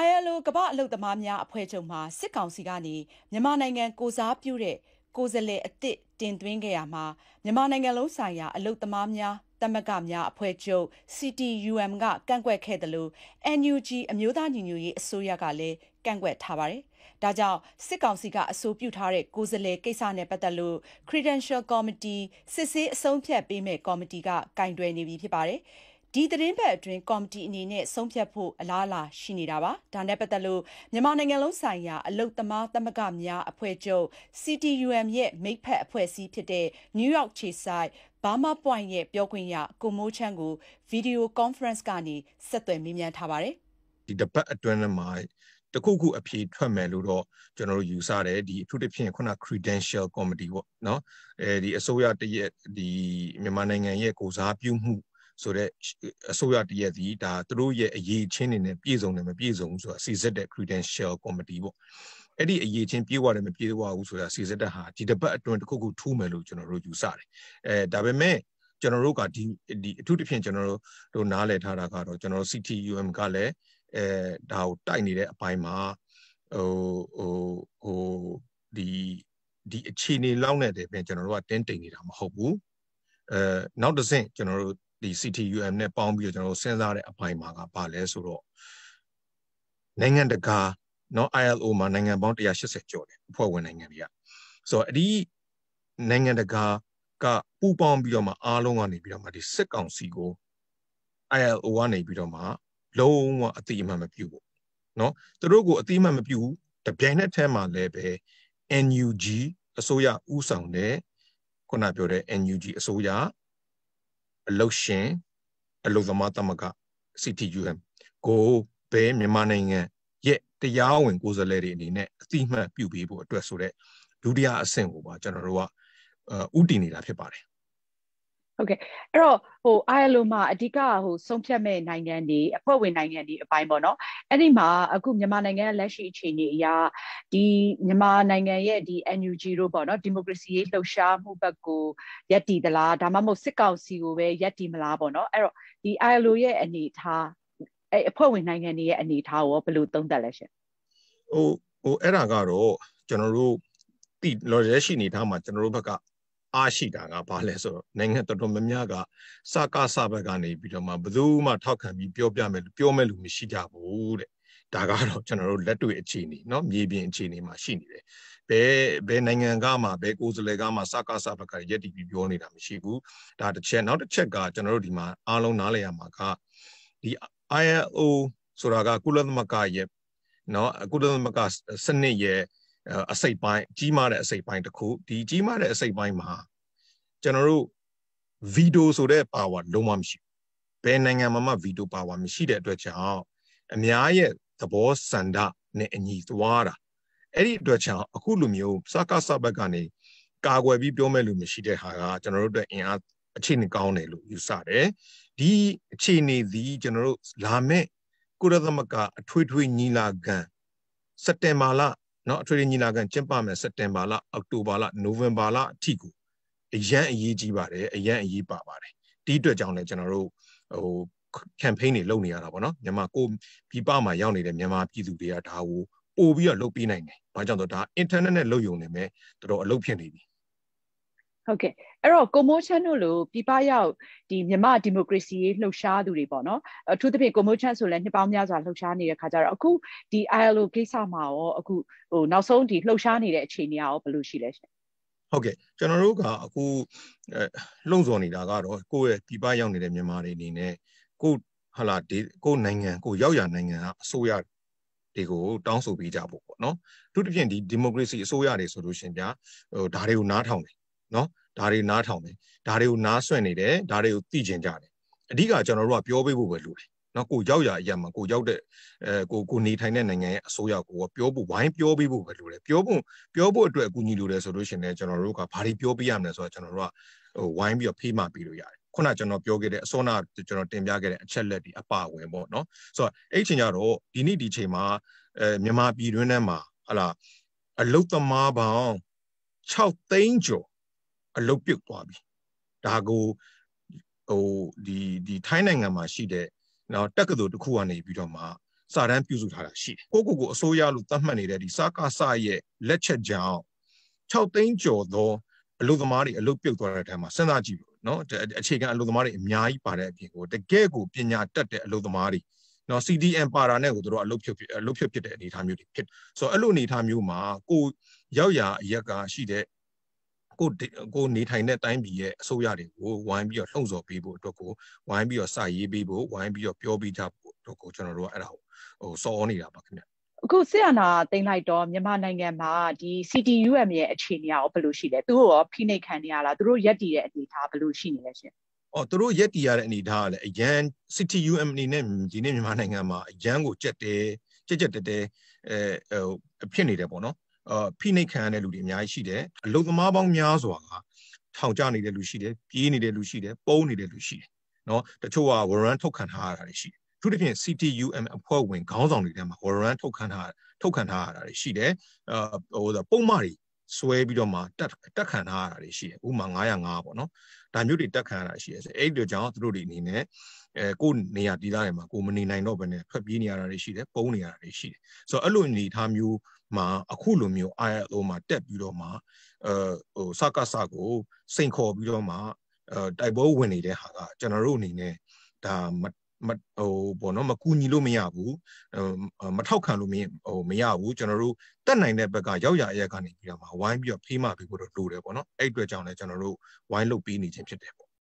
ILO ကမ္ဘာ့အလုပ်သမားများအဖွဲ့ချုပ်မှစစ်ကောင်စီကနေမြန်မာနိုင်ငံကိုစားပြုတဲ့ကိုယ်စားလှယ်အသစ်တင်သွင်းခဲ့ရမှာမြန်မာနိုင်ငံလုံးဆိုင်ရာအလုပ်သမားများတမကများအဖွဲ့ချုပ် CTUM ကကန့်ကွက်ခဲ့တယ်လို့ NUG အမျိုးသားညီညွတ်ရေးအစိုးရကလည်းကန့်ကွက်ထားပါတယ်။ဒါကြောင့်စစ်ကောင်စီကအဆိုပြုထားတဲ့ကိုယ်စားလှယ်ကိစ္စနဲ့ပတ်သက်လို့ Credential Committee စစ်ဆေးအဆုံးဖြတ်ပေးမဲ့ကော်မတီကကင်တွယ်နေပြီဖြစ်ပါတယ်။ဒီသတင်းပတ်အတွင်းကော်မတီအနေနဲ့ဆုံးဖြတ်ဖို့အလားအလာရှိနေတာပါ။ဒါနဲ့ပတ်သက်လို့မြန်မာနိုင်ငံလုံးဆိုင်ရာအလုတ်သမားသမဂ္ဂများအဖွဲ့ချုပ် CTUM ရဲ့မိဖက်အဖွဲ့အစည်းဖြစ်တဲ့ New York ခြေဆိုင်ဘာမပွိုင်ရဲ့ပြောခွင့်ရကိုမိုးချမ်းကိုဗီဒီယိုကွန်ဖရင့်ကနေဆက်သွယ်မေးမြန်းထားပါတယ်။ဒီတပတ်အတွင်းမှာတခုခုအဖြေထွက်မယ်လို့တော့ကျွန်တော်တို့ယူဆတယ်ဒီအထူးသဖြင့်ခုန credential committee ပေါ့နော်အဲဒီအစိုးရတရက်ဒီမြန်မာနိုင်ငံရဲ့ကိုစားပြုမှုဆိုတော့အစိုးရတရက်စီဒါသူတို့ရဲ့အရေးချင်းတွေနဲ့ပြည်စုံတယ်မပြည်စုံဘူးဆိုတာစီစစ်တဲ့ credential committee ပေါ့အဲ့ဒီအရေးချင်းပြေးဝတယ်မပြေးဝဘူးဆိုတာစီစစ်တဲ့ဟာဒီတစ်ပတ်အတွင်းတစ်ခုခုထူးမယ်လို့ကျွန်တော်တို့ယူဆတယ်အဲဒါပေမဲ့ကျွန်တော်တို့ကဒီဒီအထူးသဖြင့်ကျွန်တော်တို့တို့နားလည်ထားတာကတော့ကျွန်တော် CTUM ကလည်းအဲဒါကိုတိုက်နေတဲ့အပိုင်းမှာဟိုဟိုဟိုဒီဒီအခြေအနေလောက်နဲ့တည်းပြင်ကျွန်တော်တို့ကတင်းတိမ်နေတာမဟုတ်ဘူးအဲနောက်တစ်ဆင့်ကျွန်တော်တို့ဒီ CTUM နဲ့ပေါင်းပြီးတော့ကျွန်တော်တို့စဉ်းစားတဲ့အပိုင်းမှာကဘာလဲဆိုတော့နိုင်ငံတကာနော် ILO မှာနိုင်ငံပေါင်း180ကျော်တယ်အဖွဲ့ဝင်နိုင်ငံတွေကဆိုတော့အဒီနိုင်ငံတကာကပူပေါင်းပြီးတော့မှအားလုံးကနေပြီးတော့မှဒီစစ်ကောင်စီကို ILO ကနေပြီးတော့မှလုံးဝအတိအမှန်မပြုဘူးနော်သူတို့ကိုအတိအမှန်မပြုဘူးတပြိုင်နက်တည်းမှာလည်းပဲ NUG အစိုးရဥဆောင်တဲ့ခုနပြောတဲ့ NUG အစိုးရအလုတ်ရှင် အလုတ်သမားတမက CTUM ကိုဘဲမြန်မာနိုင်ငံရဲ့တရားဝင်ကိုယ်စားလှယ်တွေအနေနဲ့အတိအမှတ်ပြုပေးဖို့အတွက်ဆိုတဲ့ဒုတိယအဆင့်ကိုပါကျွန်တော်တို့ကဥတည်နေတာဖြစ်ပါတယ်ဟုတ်ကဲ့အဲ့တော့ဟို ILO မှာအဓိကဟိုဆုံးဖြတ်မဲ့နိုင်ငံတွေအဖွဲ့ဝင်နိုင်ငံတွေအပိုင်းပေါ့နော်အဲ့ဒီမှာအခုမြန်မာနိုင်ငံရဲ့လက်ရှိအခြေအနေအရဒီမြန်မာနိုင်ငံရဲ့ဒီ NUG တို့ပေါ့နော်ဒီမိုကရေစီရေးလှုပ်ရှားမှုဘက်ကိုယက်တည်သလားဒါမှမဟုတ်စစ်ကောင်စီကိုပဲယက်တည်မလားပေါ့နော်အဲ့တော့ဒီ ILO ရဲ့အနေအထားအဲ့အဖွဲ့ဝင်နိုင်ငံတွေရဲ့အနေအထားရောဘယ်လိုသုံးသပ်လဲရှင်ဟိုဟိုအဲ့ဒါကတော့ကျွန်တော်တို့တိလော်ရရှိနေထားမှာကျွန်တော်တို့ဘက်ကအားရှိတာကဘာလဲဆိုတော့နိုင်ငံတော်တော်များများကစကားစဘက်ကနေပြီးတော့မှဘယ်သူမှထောက်ခံပြီးပြောပြမယ်ပြောမဲ့လူမရှိကြဘူးတဲ့ဒါကတော့ကျွန်တော်တို့လက်တွေ့အခြေအနေเนาะမြေပြင်အခြေအနေမှာရှိနေတယ်ဘယ်ဘယ်နိုင်ငံကမှဘယ်ကိုယ်စားလှယ်ကမှစကားစဘက်ကရက်တီပြီးပြောနေတာမရှိဘူးဒါတစ်ချက်နောက်တစ်ချက်ကကျွန်တော်တို့ဒီမှာအားလုံးနားလည်ရမှာကဒီ ILO ဆိုတာက ကုလသမဂ္ဂရဲ့เนาะကုလသမဂ္ဂစနစ်ရဲ့အစိတ်ပိုင်းကြီးမားတဲ့အစိတ်ပိုင်းတစ်ခုဒီကြီးမားတဲ့အစိတ်ပိုင်းမှာကျွန်တော်တို့ဗီတိုဆိုတဲ့ power လုံးဝမရှိဘယ်နိုင်ငံမှာမှဗီတို power မရှိတဲ့အတွက်ကြောင့်အများရဲ့သဘောဆန္ဒနဲ့အညီသွားတာအဲ့ဒီအတွက်ကြောင့်အခုလိုမျိုးစကားစဘက်ကနေကာကွယ်ပြီးပြောမဲ့လူမရှိတဲ့ဟာကကျွန်တော်တို့အတွက်အင်အားအခြေအနေကောင်းတယ်လို့ယူဆတယ်ဒီအခြေအနေသည်ကျွန်တော်တို့လာမဲ့ကုလသမဂ္ဂအထွေထွေညီလာခံစက်တင်ဘာလเนาะအထွေထွေညီလာခံကျင်းပမယ်စက်တင်ဘာလအောက်တိုဘာလနိုဝင်ဘာလအထိကိုအရန်အရေးကြီးပါတယ်အရန်အရေးပါပါတယ်ဒီအတွက်ကြောင့်လည်းကျွန်တော်တို့ဟို campaign တွေလုပ်နေရတာပေါ့နော်မြန်မာကိုပြည်ပမှာရောက်နေတဲ့မြန်မာပြည်သူတွေကဒါကိုပို့ပြီးတော့လုပ်ပေးနိုင်တယ်။ဘာကြောင့်လဲဆိုတော့ဒါ internet နဲ့လုပ်ယုံနေမယ်တော်တော်အလုပ်ဖြစ်နေပြီဟုတ်ကဲ့အဲ့တော့ကိုမိုးချမ်းတို့လိုပြပရောက်ဒီမြမဒီမိုကရေစီရေးလှုပ်ရှားသူတွေပေါ့နော်အထူးသဖြင့်ကိုမိုးချမ်းဆိုလည်းနှစ်ပေါင်းများစွာလှုပ်ရှားနေတဲ့ခါကျတော့အခုဒီ ILO ကိစ္စမှာရောအခုဟိုနောက်ဆုံးဒီလှုပ်ရှားနေတဲ့အခြေအနေရောဘယ်လိုရှိလဲရှင်ဟုတ်ကဲ့ကျွန်တော်တို့ကအခုလှုံ့ဆော်နေတာကတော့ကိုယ့်ရဲ့ပြပရောက်နေတဲ့မြန်မာတွေအနေနဲ့ကိုဟာလာဒီကိုနိုင်ငံကိုရောက်ရနိုင်ငံအစိုးရတွေကို တောင်းဆိုပေးကြဖို့ပေါ့နော်အထူးသဖြင့်ဒီဒီမိုကရေစီအစိုးရတွေဆိုလို့ရှင်ဗျာဟိုဒါတွေကိုနားထောင်တယ်နော်ဒါတွေနားထောင်တယ်ဒါတွေကိုနားဆွင့်နေတယ်ဒါတွေကိုသိကျင်ကြတယ်အဓိကကျွန်တော်တို့ကပြောပေးဖို့ပဲလိုတယ်နော်ကိုရောက်ရအရာမှာကိုရောက်တဲ့အဲကိုကိုနေထိုင်တဲ့နိုင်ငံရဲ့အစိုးရကိုပြောဖို့ဝိုင်းပြောပေးဖို့ပဲလိုတယ်ပြောဖို့ပြောဖို့အတွက်အကူအညီလိုတယ်ဆိုလို့ရှိရင်လည်းကျွန်တော်တို့ကဘာတွေပြောပေးရမလဲဆိုတော့ကျွန်တော်တို့ကဟိုဝိုင်းပြီးတော့ဖေးမှပေးလို့ရတယ်ခုနကျွန်တော်ပြောခဲ့တဲ့အစောနာကျွန်တော်တင်ပြခဲ့တဲ့အချက်လက်ဒီအပါဝင်ပေါ့နော်ဆိုတော့အဲ့ချိန်ကျတော့ဒီနေ့ဒီချိန်မှာအဲမြန်မာပြည်တွင်းထဲမှာဟလာအလုတ်သမားပေါင်း6သိန်းကျော်အလုတ်ပြုတ်သွားပြီဒါကိုဟိုဒီဒီထိုင်းနိုင်ငံမှာရှိတဲ့နော်တက္ကသိုလ်တစ်ခုကနေပြီးတော့မှစာတမ်းပြုစုထားတာရှိတယ်ကိုကိုကိုအစိုးရလို့သတ်မှတ်နေတဲ့ဒီစကားစရဲ့လက်ချက်ကြောင့်6သိန်းကျော်သောအလုသမားတွေအလုတ်ပြုတ်သွားတဲ့အထက်မှာစဉ်းစားကြည့်ပေါ့နော်အခြေခံအလုသမားတွေအများကြီးပါတဲ့အပြင်ကိုတကယ်ကိုပညာတတ်တဲ့အလုသမားတွေနော် CDM ပါတာနဲ့ကိုတို့ကအလုတ်ဖြုတ်အလုတ်ဖြုတ်ဖြစ်တဲ့အနေအထားမျိုးတွေဖြစ်ဆိုတော့အဲ့လိုအနေအထားမျိုးမှာကိုရောက်ရာအရက်ကရှိတဲ့ကိုကိုနေထိုင်တဲ့တိုင်းပြည်ရဲ့အစိုးရတွေကိုဝိုင်းပြီးတော့လှုံ့ဆော်ပေးဖို့အတွက်ကိုဝိုင်းပြီးတော့စာရေးပေးဖို့ဝိုင်းပြီးတော့ပြောပေးကြဖို့တို့ကိုကျွန်တော်တို့ကအဲ့ဒါကိုဟိုစော်နေတာပါခင်ဗျအခုဆီယနာတင်လိုက်တော့မြန်မာနိုင်ငံမှာဒီ CTUM ရဲ့အခြေအနေရောဘယ်လိုရှိလဲသူတို့ရောဖိနှိပ်ခံနေရလားသူတို့ရက်တည်တဲ့အနေအထားဘယ်လိုရှိနေလဲရှင်အော်သူတို့ရက်တည်ရတဲ့အနေအထားကလည်းအရန် CTUM အနေနဲ့ဒီနေ့မြန်မာနိုင်ငံမှာအရန်ကိုကြက်တဲကြက်ကြက်တဲတဲအဲဟိုဖြစ်နေတယ်ပေါ့နော်အာဖိနှိပ်ခံရတဲ့လူတွေအများကြီးရှိတယ်အလုသမားပေါင်းများစွာက ထောင်ကျနေတဲ့လူရှိတယ်ပြေးနေတဲ့လူရှိတယ်ပုန်းနေတဲ့လူရှိတယ်နော်တချို့ကဝရန်ထုတ်ခံထားရတာတွေရှိတယ်သူတစ်ဖြင့် CTUM အဖွဲ့ဝင်ခေါင်းဆောင်တွေထဲမှာဝရန်ထုတ်ခံထားထုတ်ခံထားရတာတွေရှိတယ်အာဟိုပုံမှန်တွေဆွဲပြီးတော့မှတက်တက်ခံထားရတာတွေရှိတယ်ဥပမာ905ပေါ့နော်ဒါမျိုးတွေတက်ခံရတာရှိတယ်အဲ့ဒီတော့ကြောင့်သူတို့တွေအနေနဲ့အဲကိုနေရာတည်သားတွေမှာကိုမနေနိုင်တော့ဘဲနဲ့ထွက်ပြေးနေရတာတွေရှိတယ်ပုံနေရတာတွေရှိတယ်ဆိုတော့အဲ့လိုအနေထားမျိုးမှာ အခုလိုမျိုး ILO မှာတက်ပြီးတော့မှအဲဟိုစကားစကိုစိန်ခေါ်ပြီးတော့မှအဲတိုက်ပွဲဝင်နေတဲ့ဟာကကျွန်တော်တို့အနေနဲ့ဒါဟိုဘောနော်မကူညီလို့မရဘူးမထောက်ခံလို့မဟိုမရဘူးကျွန်တော်တို့တက်နိုင်တဲ့ဘက်ကရောက်ရအရက်ကနေပြီးတော့မှဝိုင်းပြီးတော့ဖေးမှပြီးတော့လိုတယ်ပေါ့နော်အဲ့အတွက်ကြောင့်လည်းကျွန်တော်တို့ဝိုင်းလုပ်ပေးနေခြင်းဖြစ်တယ်